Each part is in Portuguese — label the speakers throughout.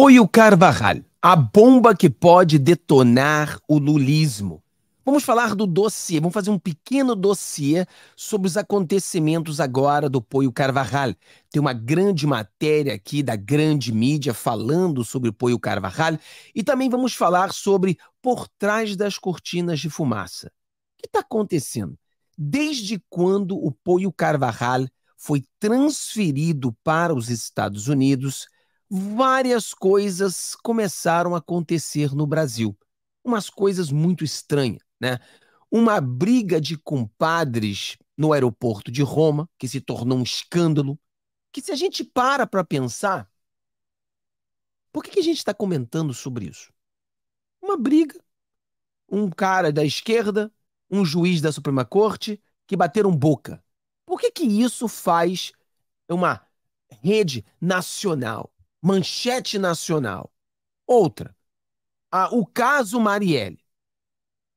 Speaker 1: Apoio Carvajal, a bomba que pode detonar o lulismo. Vamos falar do dossiê, vamos fazer um pequeno dossiê sobre os acontecimentos agora do Poio Carvajal. Tem uma grande matéria aqui da grande mídia falando sobre o Poio Carvajal e também vamos falar sobre Por Trás das Cortinas de Fumaça. O que está acontecendo? Desde quando o Poio Carvajal foi transferido para os Estados Unidos várias coisas começaram a acontecer no Brasil. Umas coisas muito estranhas, né? Uma briga de compadres no aeroporto de Roma, que se tornou um escândalo, que se a gente para para pensar, por que, que a gente está comentando sobre isso? Uma briga. Um cara da esquerda, um juiz da Suprema Corte, que bateram boca. Por que, que isso faz uma rede nacional? manchete nacional. Outra, a, o caso Marielle.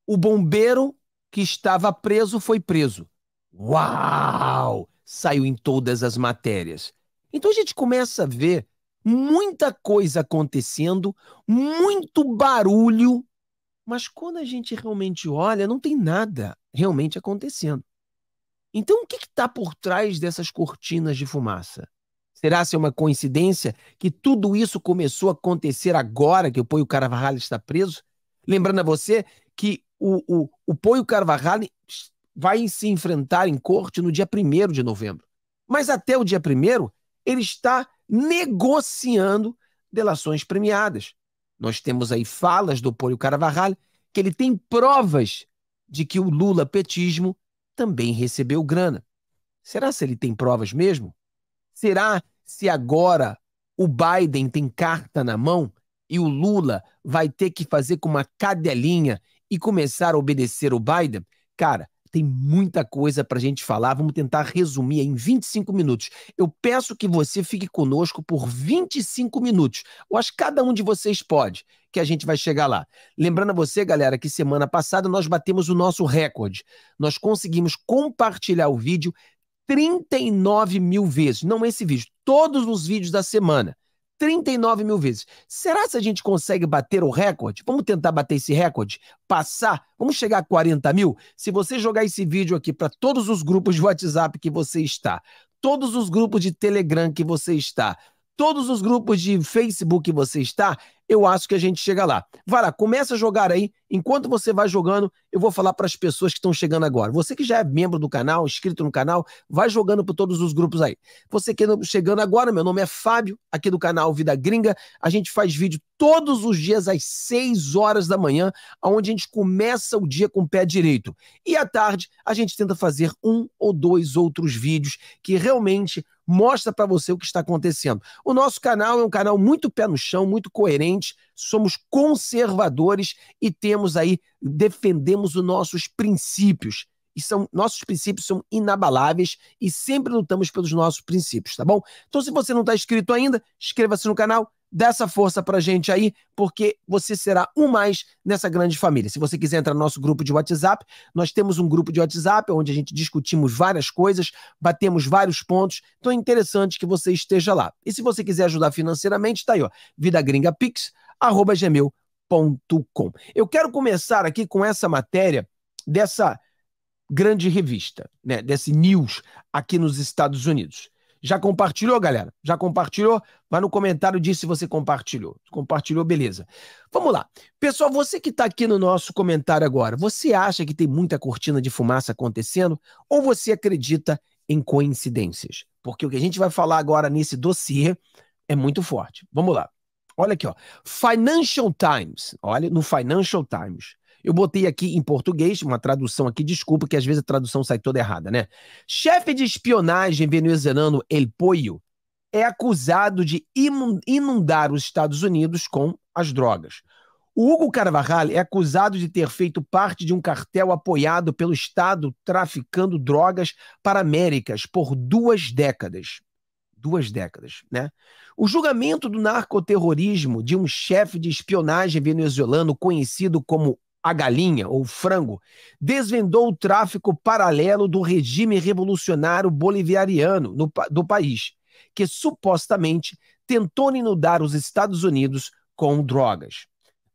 Speaker 1: O bombeiro que estava preso foi preso. Uau! Saiu em todas as matérias. Então a gente começa a ver muita coisa acontecendo, muito barulho, mas quando a gente realmente olha, não tem nada realmente acontecendo. Então o que está por trás dessas cortinas de fumaça? Será é uma coincidência que tudo isso começou a acontecer agora que o Poio Carvajal está preso? Lembrando a você que o, o, o Poio Carvajal vai se enfrentar em corte no dia 1 de novembro. Mas até o dia 1 ele está negociando delações premiadas. Nós temos aí falas do Poio Carvajal que ele tem provas de que o Lula petismo também recebeu grana. Será se ele tem provas mesmo? Será se agora o Biden tem carta na mão e o Lula vai ter que fazer com uma cadelinha e começar a obedecer o Biden? Cara, tem muita coisa para a gente falar. Vamos tentar resumir em 25 minutos. Eu peço que você fique conosco por 25 minutos. Eu acho que cada um de vocês pode, que a gente vai chegar lá. Lembrando a você, galera, que semana passada nós batemos o nosso recorde. Nós conseguimos compartilhar o vídeo 39 mil vezes. Não esse vídeo, todos os vídeos da semana. 39 mil vezes. Será se a gente consegue bater o recorde? Vamos tentar bater esse recorde? Passar? Vamos chegar a 40 mil? Se você jogar esse vídeo aqui para todos os grupos de WhatsApp que você está, todos os grupos de Telegram que você está, todos os grupos de Facebook que você está, eu acho que a gente chega lá. Vai lá, começa a jogar aí. Enquanto você vai jogando, eu vou falar para as pessoas que estão chegando agora. Você que já é membro do canal, inscrito no canal, vai jogando para todos os grupos aí. Você que chegando agora, meu nome é Fábio, aqui do canal Vida Gringa. A gente faz vídeo todos os dias às 6 horas da manhã, onde a gente começa o dia com o pé direito. E à tarde, a gente tenta fazer um ou dois outros vídeos que realmente mostra para você o que está acontecendo. O nosso canal é um canal muito pé no chão, muito coerente, somos conservadores e temos aí, defendemos os nossos princípios. E são, nossos princípios são inabaláveis e sempre lutamos pelos nossos princípios, tá bom? Então, se você não está inscrito ainda, inscreva-se no canal, dessa força pra gente aí, porque você será um mais nessa grande família. Se você quiser entrar no nosso grupo de WhatsApp, nós temos um grupo de WhatsApp onde a gente discutimos várias coisas, batemos vários pontos. Então é interessante que você esteja lá. E se você quiser ajudar financeiramente, tá aí, ó, vidagringapix@gmail.com. Eu quero começar aqui com essa matéria dessa grande revista, né, desse news aqui nos Estados Unidos. Já compartilhou, galera? Já compartilhou? Vai no comentário diz se você compartilhou. Compartilhou, beleza. Vamos lá. Pessoal, você que está aqui no nosso comentário agora, você acha que tem muita cortina de fumaça acontecendo ou você acredita em coincidências? Porque o que a gente vai falar agora nesse dossiê é muito forte. Vamos lá. Olha aqui, ó. Financial Times. Olha, no Financial Times. Eu botei aqui em português, uma tradução aqui, desculpa, que às vezes a tradução sai toda errada, né? Chefe de espionagem venezuelano El Pollo é acusado de inundar os Estados Unidos com as drogas. O Hugo Carvajal é acusado de ter feito parte de um cartel apoiado pelo Estado traficando drogas para Américas por duas décadas. Duas décadas, né? O julgamento do narcoterrorismo de um chefe de espionagem venezuelano conhecido como a galinha ou frango, desvendou o tráfico paralelo do regime revolucionário bolivariano no, do país, que supostamente tentou inundar os Estados Unidos com drogas.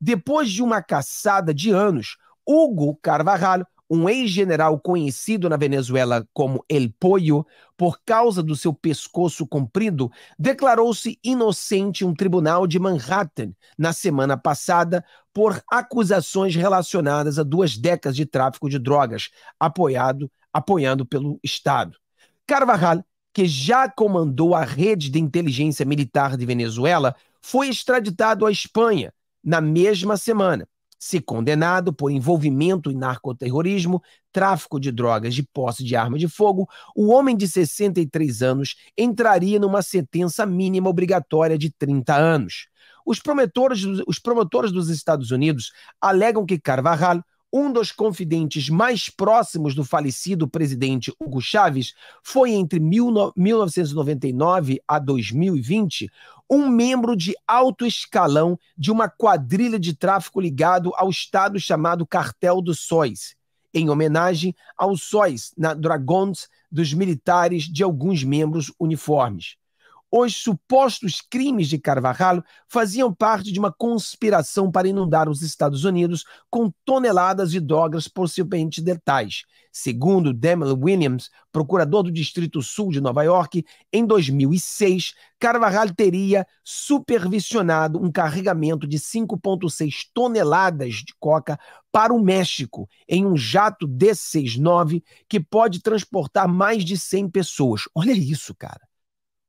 Speaker 1: Depois de uma caçada de anos, Hugo Carvajal um ex-general conhecido na Venezuela como El Pollo, por causa do seu pescoço comprido, declarou-se inocente em um tribunal de Manhattan na semana passada por acusações relacionadas a duas décadas de tráfico de drogas, apoiado apoiando pelo Estado. Carvajal, que já comandou a rede de inteligência militar de Venezuela, foi extraditado à Espanha na mesma semana se condenado por envolvimento em narcoterrorismo, tráfico de drogas e posse de arma de fogo, o homem de 63 anos entraria numa sentença mínima obrigatória de 30 anos. Os promotores, os promotores dos Estados Unidos alegam que Carvajal, um dos confidentes mais próximos do falecido presidente Hugo Chávez, foi entre 1999 a 2020 um membro de alto escalão de uma quadrilha de tráfico ligado ao estado chamado Cartel do Sóis, em homenagem ao Sóis na Dragons dos militares de alguns membros uniformes os supostos crimes de Carvajal faziam parte de uma conspiração para inundar os Estados Unidos com toneladas de drogas possivelmente detalhes, Segundo Damon Williams, procurador do Distrito Sul de Nova York, em 2006, Carvajal teria supervisionado um carregamento de 5,6 toneladas de coca para o México em um jato D-69 que pode transportar mais de 100 pessoas. Olha isso, cara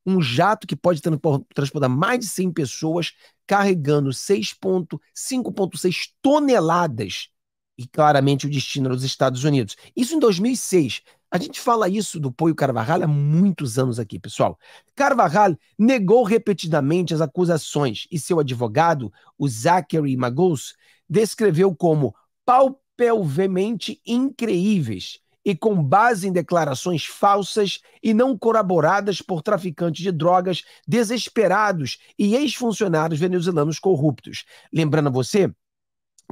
Speaker 1: um jato que pode transportar mais de 100 pessoas, carregando 6,5,6 toneladas, e claramente o destino era os Estados Unidos. Isso em 2006. A gente fala isso do Poio Carvajal há muitos anos aqui, pessoal. Carvajal negou repetidamente as acusações e seu advogado, o Zachary Magus, descreveu como palpelvemente incríveis e com base em declarações falsas e não corroboradas por traficantes de drogas desesperados e ex-funcionários venezuelanos corruptos. Lembrando a você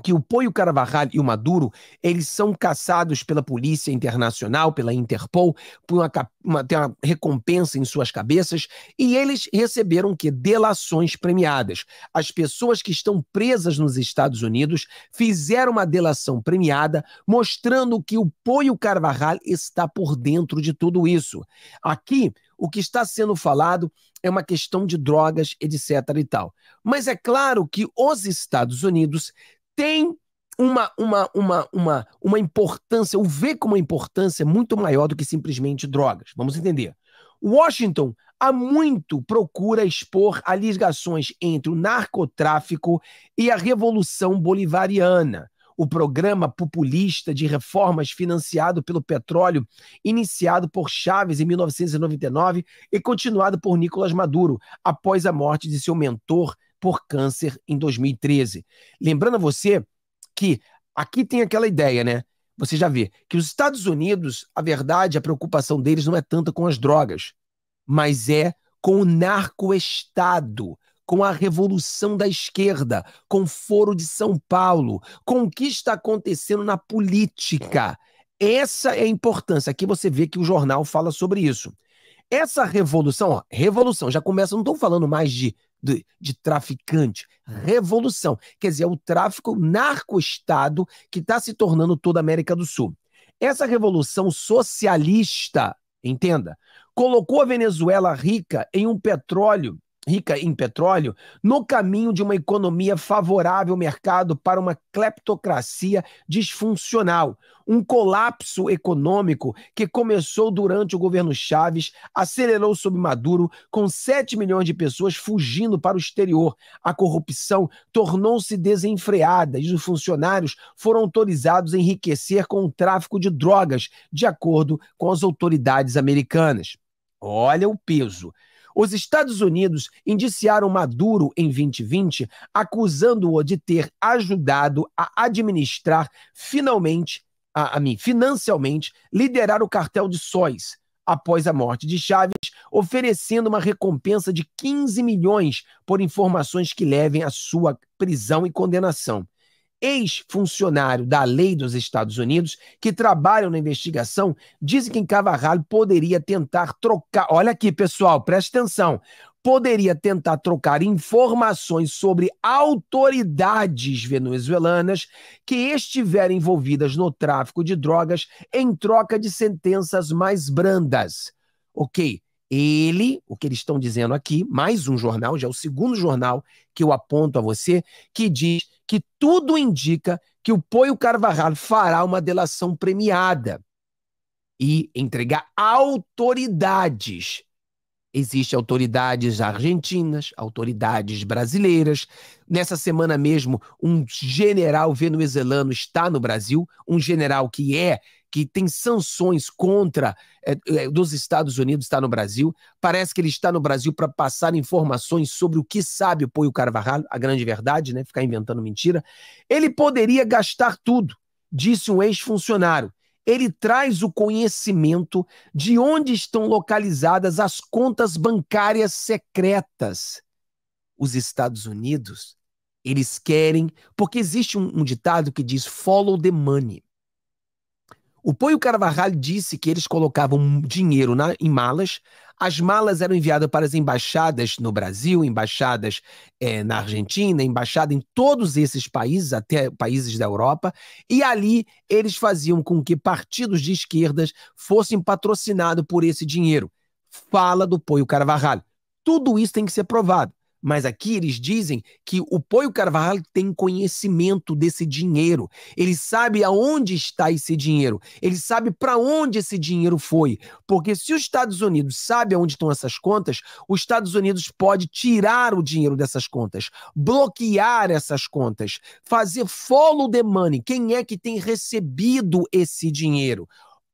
Speaker 1: que o Poio Carvajal e o Maduro, eles são caçados pela polícia internacional, pela Interpol, por uma, uma, tem uma recompensa em suas cabeças, e eles receberam que delações premiadas. As pessoas que estão presas nos Estados Unidos fizeram uma delação premiada, mostrando que o Poio Carvajal está por dentro de tudo isso. Aqui, o que está sendo falado é uma questão de drogas, etc e tal. Mas é claro que os Estados Unidos tem uma, uma, uma, uma, uma importância, o vê como uma importância é muito maior do que simplesmente drogas. Vamos entender. Washington há muito procura expor as ligações entre o narcotráfico e a Revolução Bolivariana. O programa populista de reformas financiado pelo petróleo, iniciado por Chaves em 1999 e continuado por Nicolás Maduro após a morte de seu mentor por câncer em 2013. Lembrando a você que aqui tem aquela ideia, né? Você já vê que os Estados Unidos, a verdade, a preocupação deles não é tanta com as drogas, mas é com o narcoestado, com a revolução da esquerda, com o Foro de São Paulo, com o que está acontecendo na política. Essa é a importância. Aqui você vê que o jornal fala sobre isso. Essa revolução, ó, revolução, já começa, não estou falando mais de de, de traficante. Revolução. Quer dizer, é o tráfico narco-estado que está se tornando toda a América do Sul. Essa revolução socialista, entenda, colocou a Venezuela rica em um petróleo rica em petróleo, no caminho de uma economia favorável ao mercado para uma cleptocracia disfuncional, um colapso econômico que começou durante o governo Chaves, acelerou sob Maduro, com 7 milhões de pessoas fugindo para o exterior. A corrupção tornou-se desenfreada e os funcionários foram autorizados a enriquecer com o tráfico de drogas, de acordo com as autoridades americanas. Olha o peso. Os Estados Unidos indiciaram Maduro em 2020, acusando-o de ter ajudado a administrar finalmente, a, a mim, financialmente, liderar o cartel de sóis após a morte de Chaves, oferecendo uma recompensa de 15 milhões por informações que levem à sua prisão e condenação ex-funcionário da lei dos Estados Unidos que trabalham na investigação dizem que Cavarralho poderia tentar trocar. Olha aqui, pessoal, preste atenção. Poderia tentar trocar informações sobre autoridades venezuelanas que estiverem envolvidas no tráfico de drogas em troca de sentenças mais brandas. Ok, ele, o que eles estão dizendo aqui, mais um jornal, já é o segundo jornal que eu aponto a você, que diz que tudo indica que o Poio Carvajal fará uma delação premiada e entregar autoridades. Existem autoridades argentinas, autoridades brasileiras. Nessa semana mesmo, um general venezuelano está no Brasil, um general que é que tem sanções contra é, dos Estados Unidos está no Brasil. Parece que ele está no Brasil para passar informações sobre o que sabe o Poio Carvajal, a grande verdade, né? Ficar inventando mentira. Ele poderia gastar tudo, disse um ex-funcionário. Ele traz o conhecimento de onde estão localizadas as contas bancárias secretas. Os Estados Unidos, eles querem, porque existe um, um ditado que diz follow the money. O Poio Carvajal disse que eles colocavam dinheiro na, em malas, as malas eram enviadas para as embaixadas no Brasil, embaixadas é, na Argentina, embaixada em todos esses países, até países da Europa, e ali eles faziam com que partidos de esquerdas fossem patrocinados por esse dinheiro. Fala do Poio Carvajal. Tudo isso tem que ser provado. Mas aqui eles dizem que o Poio Carvalho tem conhecimento desse dinheiro. Ele sabe aonde está esse dinheiro. Ele sabe para onde esse dinheiro foi. Porque se os Estados Unidos sabe aonde estão essas contas, os Estados Unidos pode tirar o dinheiro dessas contas, bloquear essas contas, fazer follow the money. Quem é que tem recebido esse dinheiro?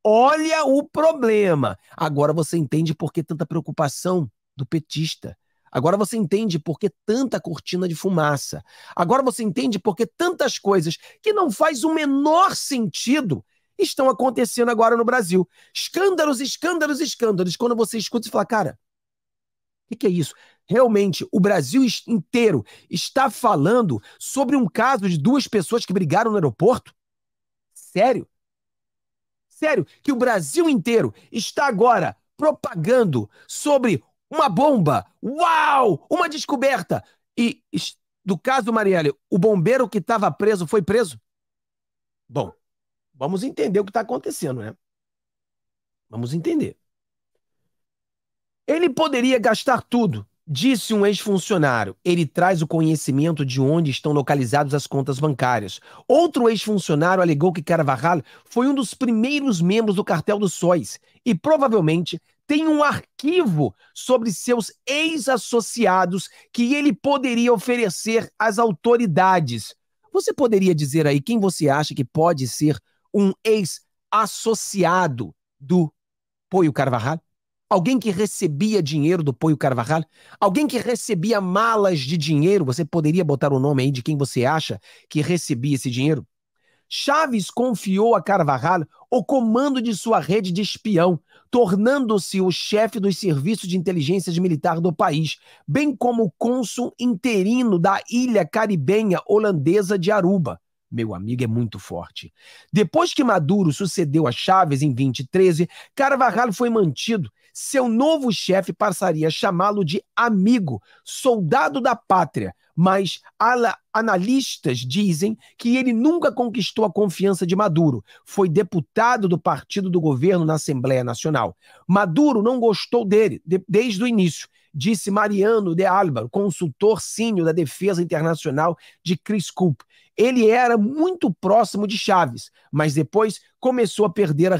Speaker 1: Olha o problema. Agora você entende por que tanta preocupação do petista Agora você entende por que tanta cortina de fumaça. Agora você entende por que tantas coisas que não faz o menor sentido estão acontecendo agora no Brasil. Escândalos, escândalos, escândalos. Quando você escuta e fala, cara, o que, que é isso? Realmente, o Brasil inteiro está falando sobre um caso de duas pessoas que brigaram no aeroporto? Sério? Sério, que o Brasil inteiro está agora propagando sobre uma bomba, uau, uma descoberta. E do caso do Marielle, o bombeiro que estava preso foi preso? Bom, vamos entender o que está acontecendo, né? Vamos entender. Ele poderia gastar tudo, disse um ex-funcionário. Ele traz o conhecimento de onde estão localizadas as contas bancárias. Outro ex-funcionário alegou que Caravarral foi um dos primeiros membros do cartel dos sóis e provavelmente tem um arquivo sobre seus ex-associados que ele poderia oferecer às autoridades. Você poderia dizer aí quem você acha que pode ser um ex-associado do Poio Carvajal? Alguém que recebia dinheiro do Poio Carvajal? Alguém que recebia malas de dinheiro? Você poderia botar o nome aí de quem você acha que recebia esse dinheiro? Chaves confiou a Carvajal o comando de sua rede de espião, tornando-se o chefe dos serviços de inteligência militar do país, bem como o cônsul interino da ilha caribenha holandesa de Aruba. Meu amigo é muito forte. Depois que Maduro sucedeu a Chaves em 2013, Carvajal foi mantido. Seu novo chefe passaria a chamá-lo de amigo, soldado da pátria, mas analistas dizem que ele nunca conquistou a confiança de Maduro. Foi deputado do partido do governo na Assembleia Nacional. Maduro não gostou dele de, desde o início, disse Mariano de Álvaro, consultor sínio da Defesa Internacional de Chris Coop. Ele era muito próximo de Chaves, mas depois começou a perder a,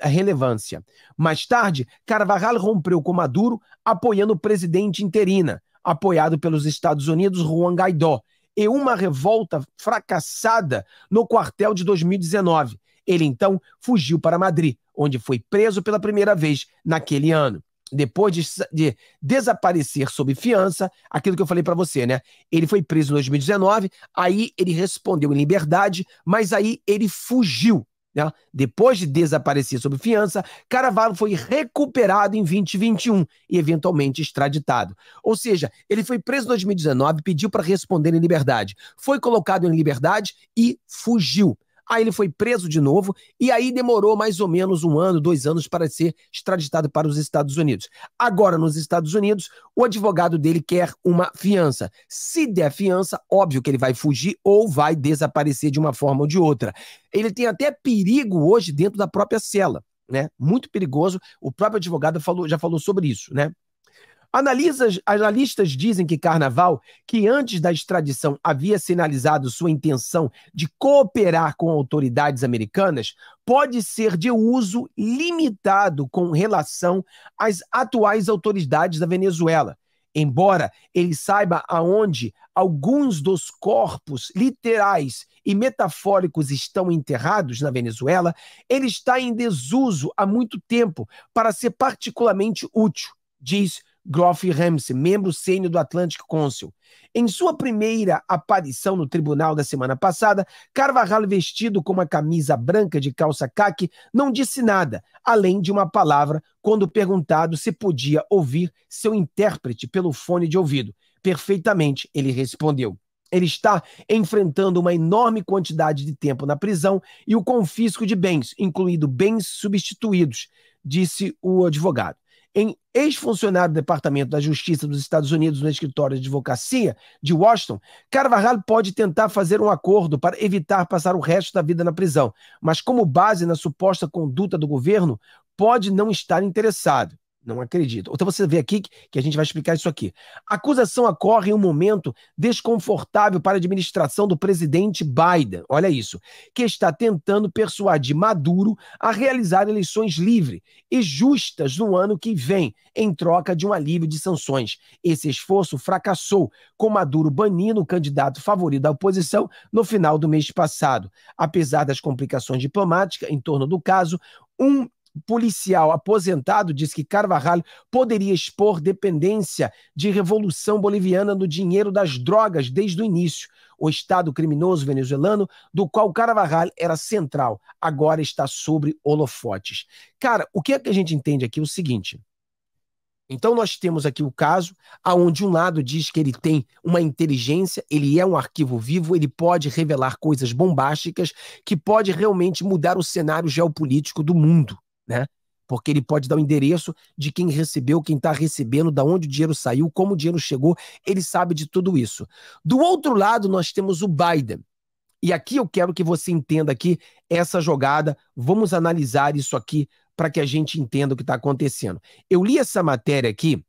Speaker 1: a relevância. Mais tarde, Carvajal rompeu com Maduro, apoiando o presidente interina apoiado pelos Estados Unidos, Juan Guaidó, e uma revolta fracassada no quartel de 2019. Ele então fugiu para Madrid, onde foi preso pela primeira vez naquele ano. Depois de, de desaparecer sob fiança, aquilo que eu falei para você, né? Ele foi preso em 2019, aí ele respondeu em liberdade, mas aí ele fugiu né? Depois de desaparecer sob fiança, Caravaggio foi recuperado em 2021 e eventualmente extraditado. Ou seja, ele foi preso em 2019, pediu para responder em liberdade, foi colocado em liberdade e fugiu. Aí ele foi preso de novo e aí demorou mais ou menos um ano, dois anos para ser extraditado para os Estados Unidos. Agora, nos Estados Unidos, o advogado dele quer uma fiança. Se der fiança, óbvio que ele vai fugir ou vai desaparecer de uma forma ou de outra. Ele tem até perigo hoje dentro da própria cela. Né? Muito perigoso. O próprio advogado falou, já falou sobre isso, né? Analisas, analistas dizem que Carnaval, que antes da extradição havia sinalizado sua intenção de cooperar com autoridades americanas, pode ser de uso limitado com relação às atuais autoridades da Venezuela. Embora ele saiba aonde alguns dos corpos literais e metafóricos estão enterrados na Venezuela, ele está em desuso há muito tempo para ser particularmente útil, diz Groff Ramsey, membro sênior do Atlantic Council. Em sua primeira aparição no tribunal da semana passada, Carvajal, vestido com uma camisa branca de calça caque, não disse nada, além de uma palavra, quando perguntado se podia ouvir seu intérprete pelo fone de ouvido. Perfeitamente, ele respondeu. Ele está enfrentando uma enorme quantidade de tempo na prisão e o confisco de bens, incluindo bens substituídos, disse o advogado em ex-funcionário do Departamento da Justiça dos Estados Unidos no escritório de advocacia de Washington, Carvajal pode tentar fazer um acordo para evitar passar o resto da vida na prisão, mas como base na suposta conduta do governo, pode não estar interessado. Não acredito. Então você vê aqui que a gente vai explicar isso aqui. A acusação ocorre em um momento desconfortável para a administração do presidente Biden. Olha isso. Que está tentando persuadir Maduro a realizar eleições livres e justas no ano que vem, em troca de um alívio de sanções. Esse esforço fracassou, com Maduro banindo o candidato favorito da oposição no final do mês passado. Apesar das complicações diplomáticas em torno do caso, um policial aposentado diz que Carvajal poderia expor dependência de revolução boliviana no dinheiro das drogas desde o início. O Estado criminoso venezuelano, do qual Carvajal era central, agora está sobre holofotes. Cara, o que é que a gente entende aqui é o seguinte. Então nós temos aqui o caso aonde um lado diz que ele tem uma inteligência, ele é um arquivo vivo, ele pode revelar coisas bombásticas que pode realmente mudar o cenário geopolítico do mundo né? Porque ele pode dar o endereço de quem recebeu, quem está recebendo, da onde o dinheiro saiu, como o dinheiro chegou, ele sabe de tudo isso. Do outro lado, nós temos o Biden. E aqui eu quero que você entenda aqui essa jogada. Vamos analisar isso aqui para que a gente entenda o que está acontecendo. Eu li essa matéria aqui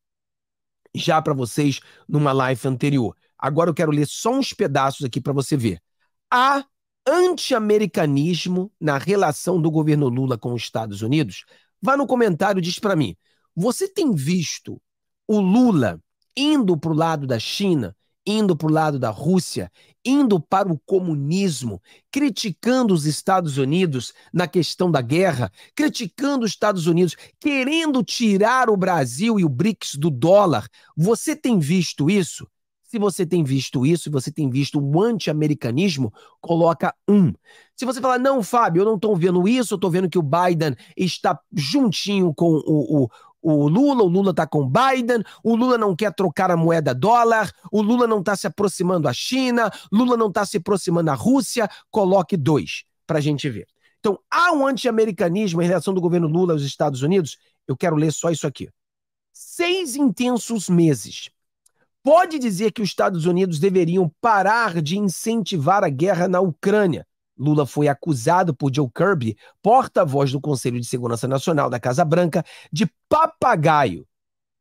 Speaker 1: já para vocês numa live anterior. Agora eu quero ler só uns pedaços aqui para você ver. A anti-americanismo na relação do governo Lula com os Estados Unidos? Vá no comentário e diz para mim. Você tem visto o Lula indo para o lado da China, indo para o lado da Rússia, indo para o comunismo, criticando os Estados Unidos na questão da guerra, criticando os Estados Unidos, querendo tirar o Brasil e o BRICS do dólar. Você tem visto isso? Se você tem visto isso, se você tem visto o anti-americanismo, coloca um. Se você falar, não, Fábio, eu não estou vendo isso, eu estou vendo que o Biden está juntinho com o, o, o Lula, o Lula está com o Biden, o Lula não quer trocar a moeda dólar, o Lula não está se aproximando à China, Lula não está se aproximando à Rússia, coloque dois para a gente ver. Então, há um anti-americanismo em relação do governo Lula aos Estados Unidos? Eu quero ler só isso aqui. Seis intensos meses pode dizer que os Estados Unidos deveriam parar de incentivar a guerra na Ucrânia. Lula foi acusado por Joe Kirby, porta-voz do Conselho de Segurança Nacional da Casa Branca, de papagaio.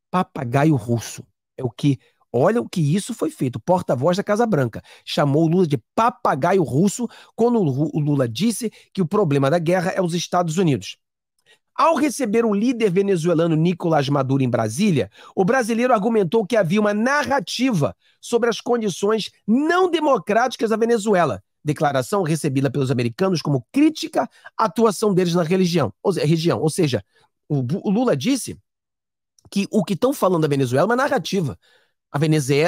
Speaker 1: Papagaio russo. É o que. Olha o que isso foi feito. Porta-voz da Casa Branca chamou Lula de papagaio russo quando o Lula disse que o problema da guerra é os Estados Unidos. Ao receber o líder venezuelano, Nicolás Maduro, em Brasília, o brasileiro argumentou que havia uma narrativa sobre as condições não democráticas da Venezuela. Declaração recebida pelos americanos como crítica à atuação deles na religião, ou, região. Ou seja, o Lula disse que o que estão falando da Venezuela é uma narrativa. A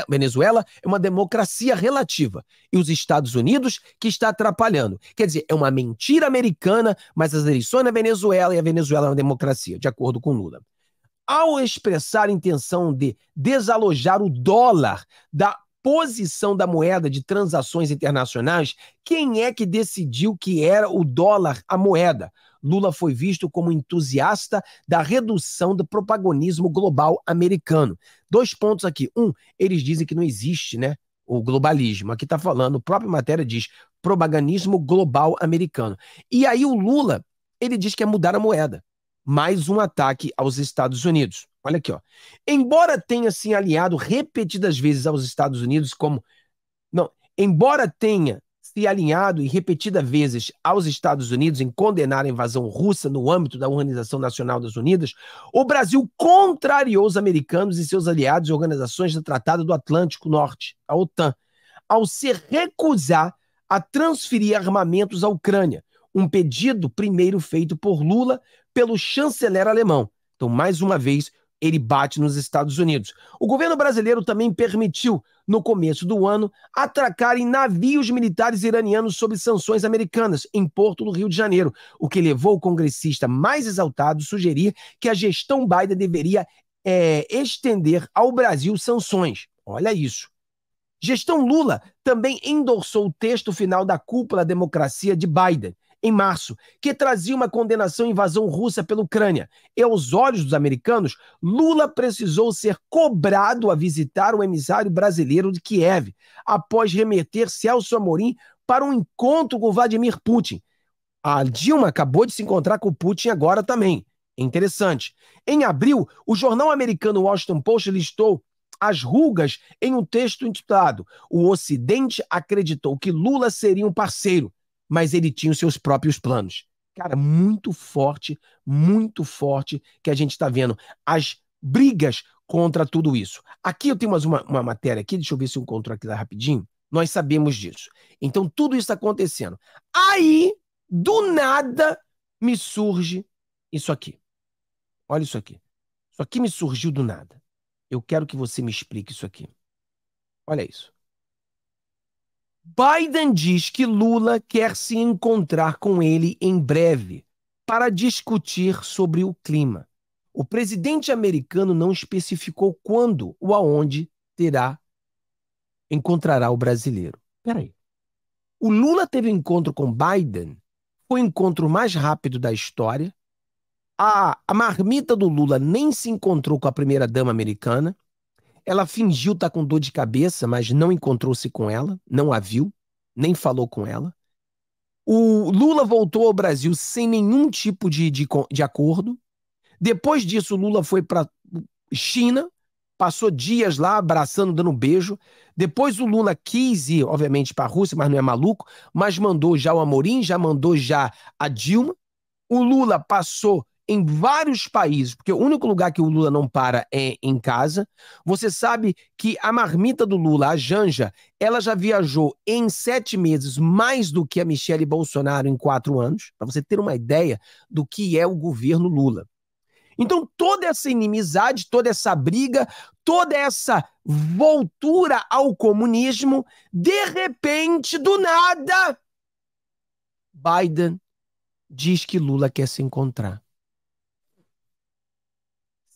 Speaker 1: Venezuela é uma democracia relativa e os Estados Unidos que está atrapalhando. Quer dizer, é uma mentira americana, mas as eleições na Venezuela e a Venezuela é uma democracia, de acordo com Lula. Ao expressar a intenção de desalojar o dólar da posição da moeda de transações internacionais, quem é que decidiu que era o dólar a moeda? Lula foi visto como entusiasta da redução do propagonismo global americano. Dois pontos aqui. Um, eles dizem que não existe, né? O globalismo. Aqui está falando, a própria matéria diz propagandismo global americano. E aí o Lula, ele diz que é mudar a moeda. Mais um ataque aos Estados Unidos. Olha aqui, ó. Embora tenha se aliado repetidas vezes aos Estados Unidos como não, embora tenha se alinhado e repetida vezes aos Estados Unidos em condenar a invasão russa no âmbito da Organização Nacional das Unidas, o Brasil contrariou os americanos e seus aliados e organizações do Tratado do Atlântico Norte, a OTAN, ao se recusar a transferir armamentos à Ucrânia, um pedido primeiro feito por Lula pelo chanceler alemão. Então, mais uma vez, ele bate nos Estados Unidos. O governo brasileiro também permitiu, no começo do ano, atracarem navios militares iranianos sob sanções americanas em Porto do Rio de Janeiro, o que levou o congressista mais exaltado a sugerir que a gestão Biden deveria é, estender ao Brasil sanções. Olha isso. Gestão Lula também endossou o texto final da cúpula democracia de Biden, em março, que trazia uma condenação à invasão russa pela Ucrânia. E aos olhos dos americanos, Lula precisou ser cobrado a visitar o emissário brasileiro de Kiev, após remeter Celso Amorim para um encontro com Vladimir Putin. A Dilma acabou de se encontrar com Putin agora também. Interessante. Em abril, o jornal americano Washington Post listou as rugas em um texto intitulado O Ocidente acreditou que Lula seria um parceiro mas ele tinha os seus próprios planos. Cara, muito forte, muito forte que a gente está vendo. As brigas contra tudo isso. Aqui eu tenho mais uma, uma matéria aqui, deixa eu ver se eu encontro aqui rapidinho. Nós sabemos disso. Então, tudo isso está acontecendo. Aí, do nada, me surge isso aqui. Olha isso aqui. Isso aqui me surgiu do nada. Eu quero que você me explique isso aqui. Olha isso. Biden diz que Lula quer se encontrar com ele em breve para discutir sobre o clima. O presidente americano não especificou quando ou aonde terá encontrará o brasileiro. Peraí. O Lula teve um encontro com Biden, foi o encontro mais rápido da história. A, a marmita do Lula nem se encontrou com a primeira-dama americana. Ela fingiu estar tá com dor de cabeça, mas não encontrou-se com ela, não a viu, nem falou com ela. O Lula voltou ao Brasil sem nenhum tipo de, de, de acordo. Depois disso, Lula foi para China, passou dias lá abraçando, dando um beijo. Depois o Lula quis ir, obviamente, para a Rússia, mas não é maluco, mas mandou já o Amorim, já mandou já a Dilma. O Lula passou em vários países, porque o único lugar que o Lula não para é em casa. Você sabe que a marmita do Lula, a Janja, ela já viajou em sete meses mais do que a Michelle Bolsonaro em quatro anos, para você ter uma ideia do que é o governo Lula. Então, toda essa inimizade, toda essa briga, toda essa voltura ao comunismo, de repente, do nada, Biden diz que Lula quer se encontrar.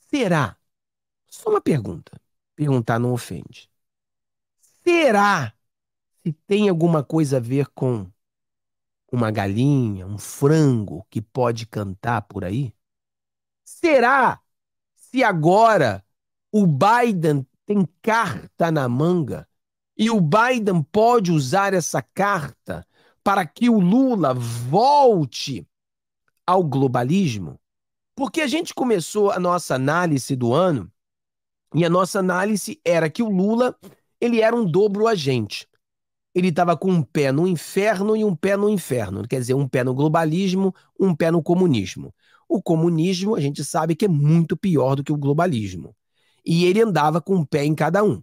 Speaker 1: Será? Só uma pergunta. Perguntar não ofende. Será se tem alguma coisa a ver com uma galinha, um frango que pode cantar por aí? Será se agora o Biden tem carta na manga e o Biden pode usar essa carta para que o Lula volte ao globalismo? Porque a gente começou a nossa análise do ano e a nossa análise era que o Lula ele era um dobro agente. Ele estava com um pé no inferno e um pé no inferno, quer dizer, um pé no globalismo, um pé no comunismo. O comunismo, a gente sabe que é muito pior do que o globalismo. E ele andava com um pé em cada um.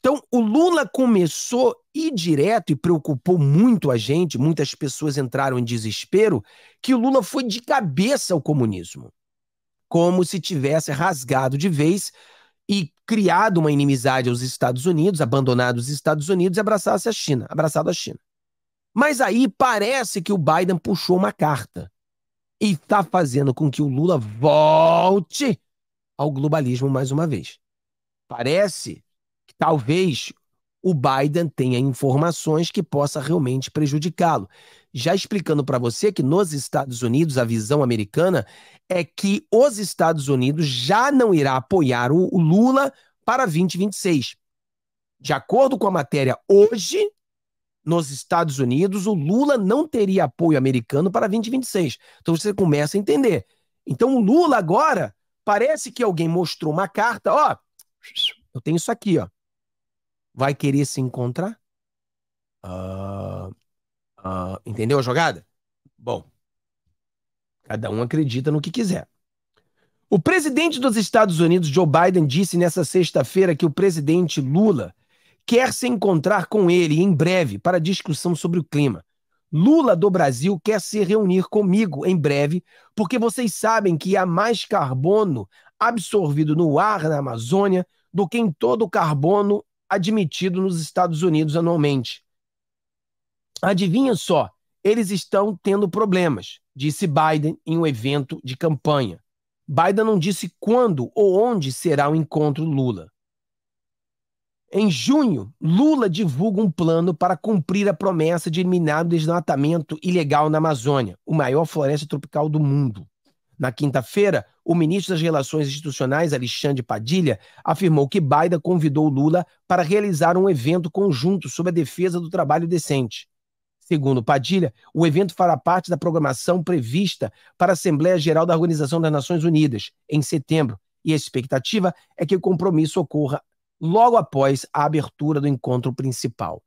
Speaker 1: Então, o Lula começou e direto e preocupou muito a gente, muitas pessoas entraram em desespero, que o Lula foi de cabeça ao comunismo, como se tivesse rasgado de vez e criado uma inimizade aos Estados Unidos, abandonado os Estados Unidos e abraçasse a China, abraçado a China. Mas aí parece que o Biden puxou uma carta e está fazendo com que o Lula volte ao globalismo mais uma vez. Parece Talvez o Biden tenha informações que possa realmente prejudicá-lo. Já explicando para você que nos Estados Unidos a visão americana é que os Estados Unidos já não irá apoiar o, o Lula para 2026. De acordo com a matéria hoje, nos Estados Unidos, o Lula não teria apoio americano para 2026. Então você começa a entender. Então o Lula agora parece que alguém mostrou uma carta, ó, eu tenho isso aqui, ó vai querer se encontrar? Uh, uh, entendeu a jogada? Bom, cada um acredita no que quiser. O presidente dos Estados Unidos, Joe Biden, disse nessa sexta-feira que o presidente Lula quer se encontrar com ele em breve para discussão sobre o clima. Lula do Brasil quer se reunir comigo em breve, porque vocês sabem que há mais carbono absorvido no ar na Amazônia do que em todo o carbono admitido nos Estados Unidos anualmente. Adivinha só, eles estão tendo problemas, disse Biden em um evento de campanha. Biden não disse quando ou onde será o encontro Lula. Em junho, Lula divulga um plano para cumprir a promessa de eliminar o desmatamento ilegal na Amazônia, o maior floresta tropical do mundo. Na quinta-feira, o ministro das Relações Institucionais, Alexandre Padilha, afirmou que Baida convidou Lula para realizar um evento conjunto sobre a defesa do trabalho decente. Segundo Padilha, o evento fará parte da programação prevista para a Assembleia Geral da Organização das Nações Unidas, em setembro, e a expectativa é que o compromisso ocorra logo após a abertura do encontro principal.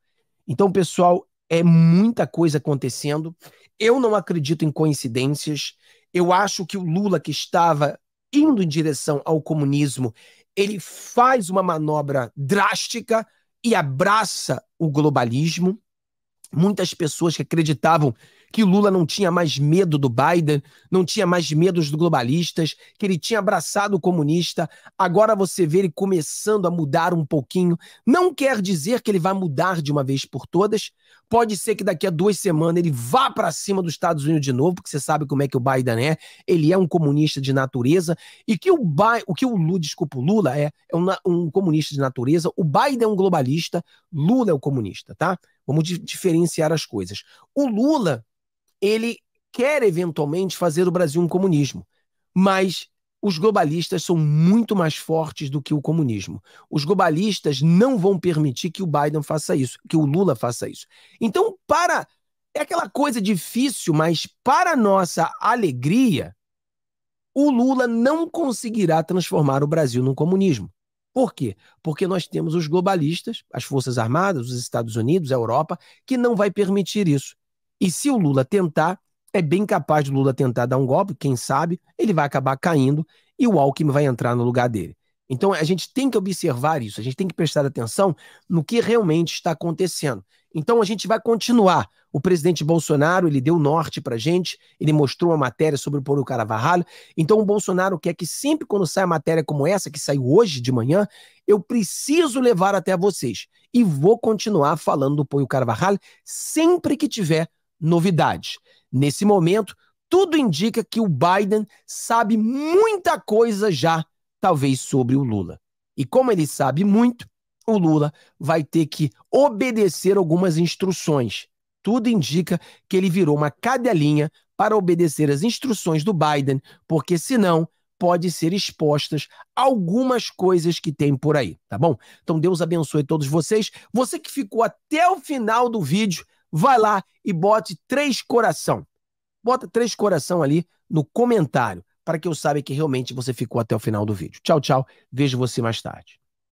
Speaker 1: Então, pessoal, é muita coisa acontecendo. Eu não acredito em coincidências. Eu acho que o Lula, que estava indo em direção ao comunismo, ele faz uma manobra drástica e abraça o globalismo. Muitas pessoas que acreditavam que Lula não tinha mais medo do Biden, não tinha mais medo dos globalistas, que ele tinha abraçado o comunista. Agora você vê ele começando a mudar um pouquinho. Não quer dizer que ele vai mudar de uma vez por todas. Pode ser que daqui a duas semanas ele vá para cima dos Estados Unidos de novo, porque você sabe como é que o Biden é. Ele é um comunista de natureza. E que o, Biden, o que o Lula, desculpa, o Lula é, é um, um comunista de natureza. O Biden é um globalista, Lula é o comunista, tá? Vamos diferenciar as coisas. O Lula ele quer eventualmente fazer o Brasil um comunismo, mas os globalistas são muito mais fortes do que o comunismo. Os globalistas não vão permitir que o Biden faça isso, que o Lula faça isso. Então, para é aquela coisa difícil, mas para nossa alegria, o Lula não conseguirá transformar o Brasil num comunismo. Por quê? Porque nós temos os globalistas, as Forças Armadas, os Estados Unidos, a Europa, que não vai permitir isso. E se o Lula tentar, é bem capaz do Lula tentar dar um golpe, quem sabe, ele vai acabar caindo e o Alckmin vai entrar no lugar dele. Então a gente tem que observar isso, a gente tem que prestar atenção no que realmente está acontecendo. Então a gente vai continuar. O presidente Bolsonaro, ele deu norte pra gente, ele mostrou uma matéria sobre o Paulo Caravaggio. Então o Bolsonaro quer que sempre quando sai a matéria como essa, que saiu hoje de manhã, eu preciso levar até vocês. E vou continuar falando do Paulo Caravaggio sempre que tiver novidade. Nesse momento, tudo indica que o Biden sabe muita coisa já, talvez sobre o Lula. E como ele sabe muito, o Lula vai ter que obedecer algumas instruções. Tudo indica que ele virou uma cadelinha para obedecer as instruções do Biden, porque senão pode ser expostas algumas coisas que tem por aí, tá bom? Então Deus abençoe todos vocês. Você que ficou até o final do vídeo, vai lá e bote três coração. Bota três coração ali no comentário para que eu saiba que realmente você ficou até o final do vídeo. Tchau, tchau. Vejo você mais tarde.